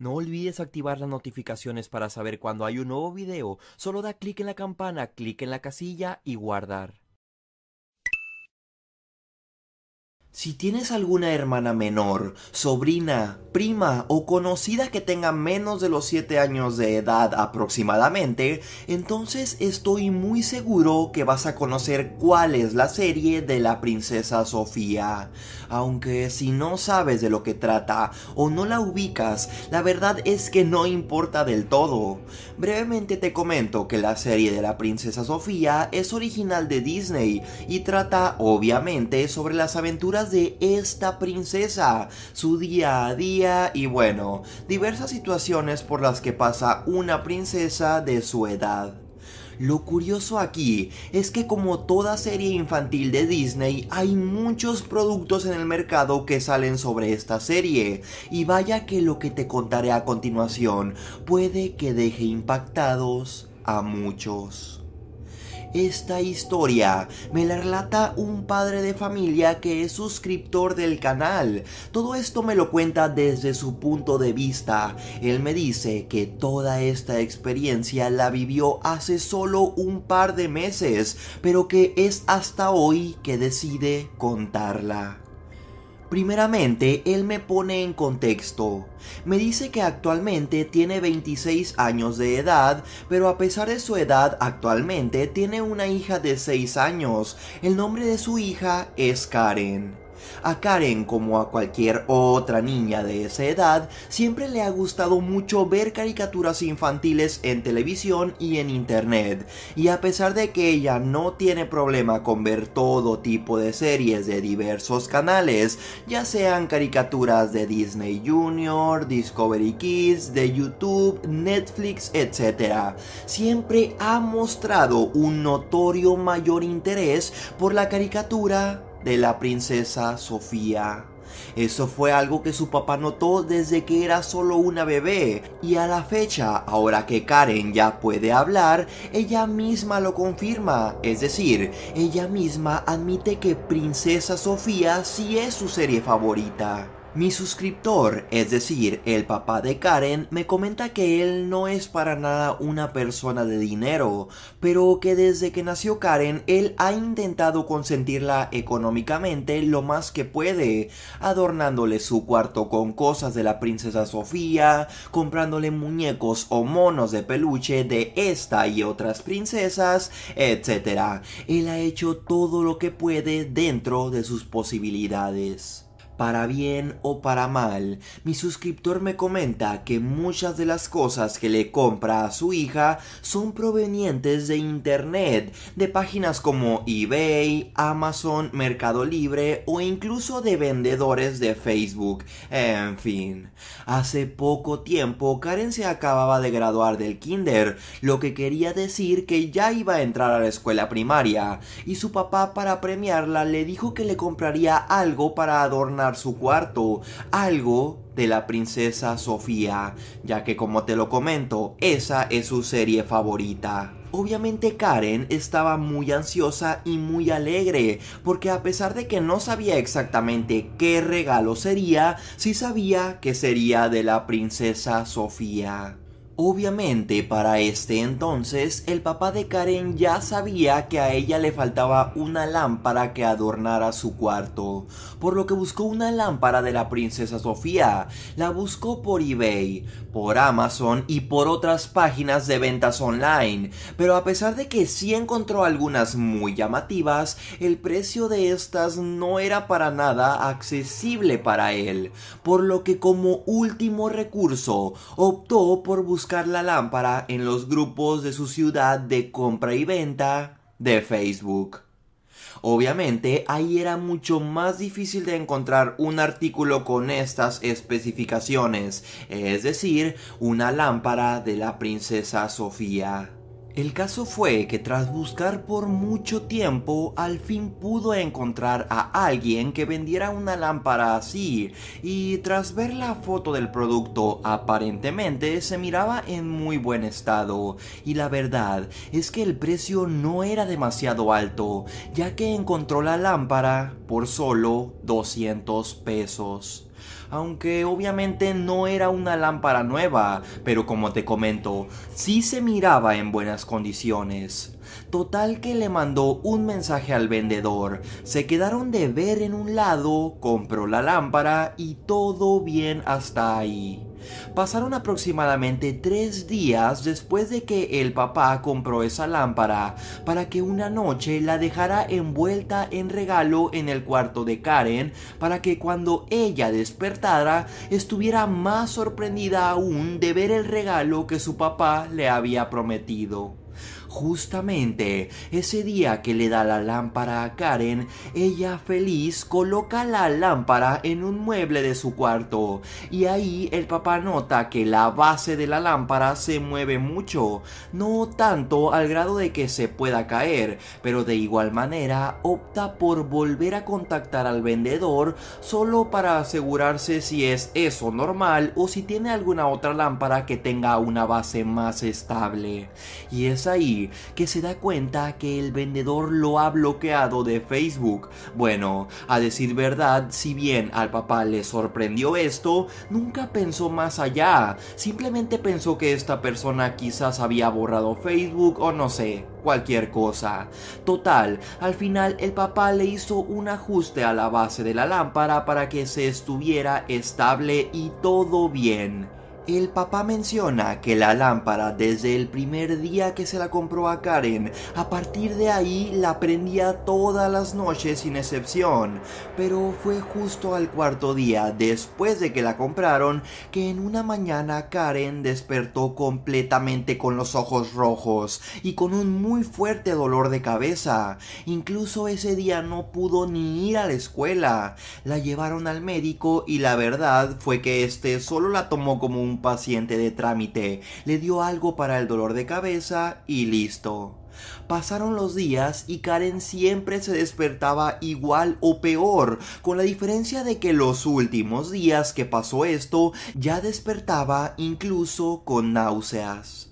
No olvides activar las notificaciones para saber cuando hay un nuevo video. Solo da clic en la campana, clic en la casilla y guardar. Si tienes alguna hermana menor, sobrina, prima o conocida que tenga menos de los 7 años de edad aproximadamente, entonces estoy muy seguro que vas a conocer cuál es la serie de la princesa Sofía. Aunque si no sabes de lo que trata o no la ubicas, la verdad es que no importa del todo. Brevemente te comento que la serie de la princesa Sofía es original de Disney y trata obviamente sobre las aventuras de esta princesa, su día a día y bueno, diversas situaciones por las que pasa una princesa de su edad. Lo curioso aquí es que como toda serie infantil de Disney, hay muchos productos en el mercado que salen sobre esta serie. Y vaya que lo que te contaré a continuación puede que deje impactados a muchos. Esta historia me la relata un padre de familia que es suscriptor del canal. Todo esto me lo cuenta desde su punto de vista. Él me dice que toda esta experiencia la vivió hace solo un par de meses, pero que es hasta hoy que decide contarla. Primeramente, él me pone en contexto. Me dice que actualmente tiene 26 años de edad, pero a pesar de su edad actualmente tiene una hija de 6 años. El nombre de su hija es Karen. A Karen, como a cualquier otra niña de esa edad, siempre le ha gustado mucho ver caricaturas infantiles en televisión y en internet, y a pesar de que ella no tiene problema con ver todo tipo de series de diversos canales, ya sean caricaturas de Disney Junior, Discovery Kids, de YouTube, Netflix, etc., siempre ha mostrado un notorio mayor interés por la caricatura de la princesa Sofía. Eso fue algo que su papá notó desde que era solo una bebé y a la fecha, ahora que Karen ya puede hablar, ella misma lo confirma, es decir, ella misma admite que Princesa Sofía sí es su serie favorita. Mi suscriptor, es decir, el papá de Karen, me comenta que él no es para nada una persona de dinero, pero que desde que nació Karen, él ha intentado consentirla económicamente lo más que puede, adornándole su cuarto con cosas de la princesa Sofía, comprándole muñecos o monos de peluche de esta y otras princesas, etc. Él ha hecho todo lo que puede dentro de sus posibilidades. Para bien o para mal, mi suscriptor me comenta que muchas de las cosas que le compra a su hija son provenientes de Internet, de páginas como eBay, Amazon, Mercado Libre o incluso de vendedores de Facebook. En fin, hace poco tiempo Karen se acababa de graduar del kinder, lo que quería decir que ya iba a entrar a la escuela primaria, y su papá para premiarla le dijo que le compraría algo para adornar su cuarto, algo de la princesa Sofía, ya que como te lo comento, esa es su serie favorita. Obviamente Karen estaba muy ansiosa y muy alegre, porque a pesar de que no sabía exactamente qué regalo sería, sí sabía que sería de la princesa Sofía. Obviamente para este entonces el papá de Karen ya sabía que a ella le faltaba una lámpara que adornara su cuarto, por lo que buscó una lámpara de la princesa Sofía, la buscó por eBay, por Amazon y por otras páginas de ventas online, pero a pesar de que sí encontró algunas muy llamativas, el precio de estas no era para nada accesible para él, por lo que como último recurso optó por buscar la lámpara en los grupos de su ciudad de compra y venta de Facebook. Obviamente, ahí era mucho más difícil de encontrar un artículo con estas especificaciones, es decir, una lámpara de la princesa Sofía. El caso fue que tras buscar por mucho tiempo, al fin pudo encontrar a alguien que vendiera una lámpara así, y tras ver la foto del producto, aparentemente se miraba en muy buen estado, y la verdad es que el precio no era demasiado alto, ya que encontró la lámpara por solo 200 pesos aunque obviamente no era una lámpara nueva, pero como te comento, sí se miraba en buenas condiciones. Total que le mandó un mensaje al vendedor, se quedaron de ver en un lado, compró la lámpara y todo bien hasta ahí. Pasaron aproximadamente tres días después de que el papá compró esa lámpara para que una noche la dejara envuelta en regalo en el cuarto de Karen para que cuando ella despertara estuviera más sorprendida aún de ver el regalo que su papá le había prometido. Justamente ese día que le da la lámpara a Karen, ella feliz coloca la lámpara en un mueble de su cuarto y ahí el papá nota que la base de la lámpara se mueve mucho, no tanto al grado de que se pueda caer, pero de igual manera opta por volver a contactar al vendedor solo para asegurarse si es eso normal o si tiene alguna otra lámpara que tenga una base más estable. Y es ahí que se da cuenta que el vendedor lo ha bloqueado de Facebook. Bueno, a decir verdad, si bien al papá le sorprendió esto, nunca pensó más más allá. Simplemente pensó que esta persona quizás había borrado Facebook o no sé, cualquier cosa. Total, al final el papá le hizo un ajuste a la base de la lámpara para que se estuviera estable y todo bien. El papá menciona que la lámpara desde el primer día que se la compró a Karen, a partir de ahí la prendía todas las noches sin excepción, pero fue justo al cuarto día después de que la compraron que en una mañana Karen despertó completamente con los ojos rojos y con un muy fuerte dolor de cabeza. Incluso ese día no pudo ni ir a la escuela. La llevaron al médico y la verdad fue que este solo la tomó como un paciente de trámite, le dio algo para el dolor de cabeza y listo. Pasaron los días y Karen siempre se despertaba igual o peor, con la diferencia de que los últimos días que pasó esto ya despertaba incluso con náuseas.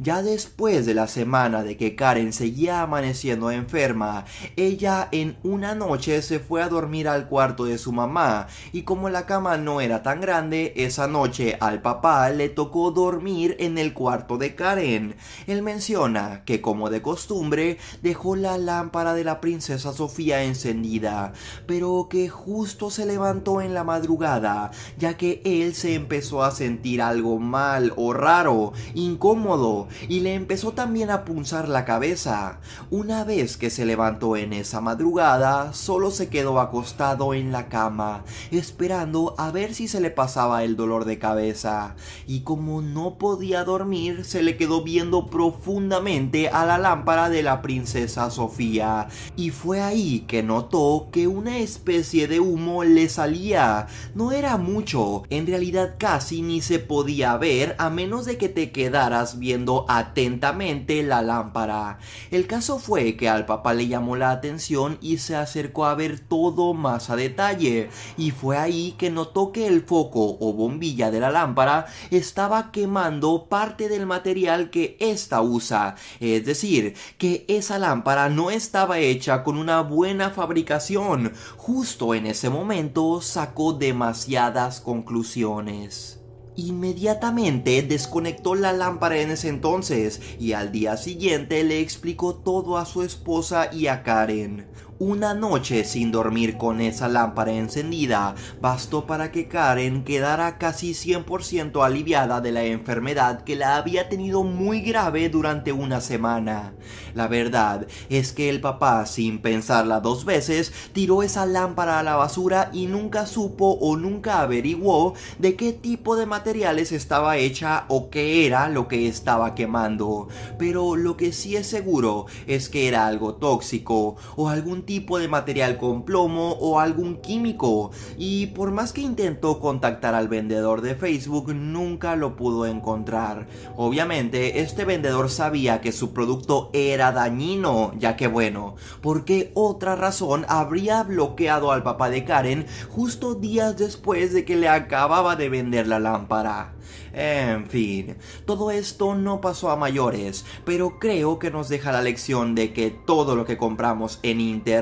Ya después de la semana de que Karen seguía amaneciendo enferma, ella en una noche se fue a dormir al cuarto de su mamá y como la cama no era tan grande, esa noche al papá le tocó dormir en el cuarto de Karen. Él menciona que como de costumbre dejó la lámpara de la princesa Sofía encendida, pero que justo se levantó en la madrugada, ya que él se empezó a sentir algo mal o raro, incómodo y le empezó también a punzar la cabeza. Una vez que se levantó en esa madrugada, solo se quedó acostado en la cama, esperando a ver si se le pasaba el dolor de cabeza. Y como no podía dormir, se le quedó viendo profundamente a la lámpara de la princesa Sofía. Y fue ahí que notó que una especie de humo le salía. No era mucho, en realidad casi ni se podía ver a menos de que te quedaras viendo atentamente la lámpara. El caso fue que al papá le llamó la atención y se acercó a ver todo más a detalle, y fue ahí que notó que el foco o bombilla de la lámpara estaba quemando parte del material que ésta usa, es decir, que esa lámpara no estaba hecha con una buena fabricación. Justo en ese momento sacó demasiadas conclusiones. Inmediatamente desconectó la lámpara en ese entonces y al día siguiente le explicó todo a su esposa y a Karen. Una noche sin dormir con esa lámpara encendida bastó para que Karen quedara casi 100% aliviada de la enfermedad que la había tenido muy grave durante una semana. La verdad es que el papá, sin pensarla dos veces, tiró esa lámpara a la basura y nunca supo o nunca averiguó de qué tipo de materiales estaba hecha o qué era lo que estaba quemando. Pero lo que sí es seguro es que era algo tóxico o algún tipo de material con plomo o algún químico y por más que intentó contactar al vendedor de Facebook nunca lo pudo encontrar. Obviamente este vendedor sabía que su producto era dañino, ya que bueno, ¿por qué otra razón habría bloqueado al papá de Karen justo días después de que le acababa de vender la lámpara? En fin, todo esto no pasó a mayores, pero creo que nos deja la lección de que todo lo que compramos en internet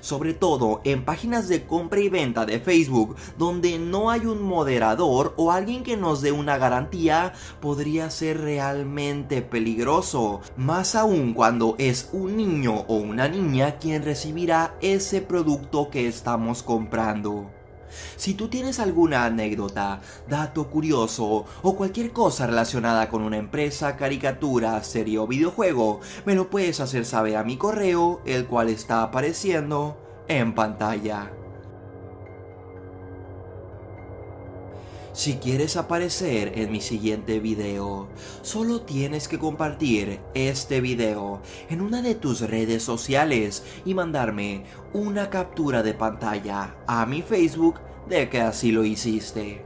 sobre todo en páginas de compra y venta de Facebook, donde no hay un moderador o alguien que nos dé una garantía, podría ser realmente peligroso, más aún cuando es un niño o una niña quien recibirá ese producto que estamos comprando. Si tú tienes alguna anécdota, dato curioso o cualquier cosa relacionada con una empresa, caricatura, serie o videojuego, me lo puedes hacer saber a mi correo, el cual está apareciendo en pantalla. Si quieres aparecer en mi siguiente video, solo tienes que compartir este video en una de tus redes sociales y mandarme una captura de pantalla a mi Facebook de que así lo hiciste.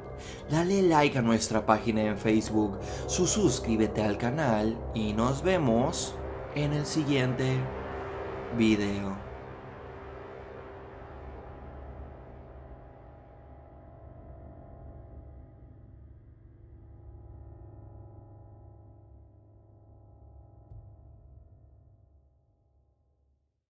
Dale like a nuestra página en Facebook, suscríbete al canal y nos vemos en el siguiente video.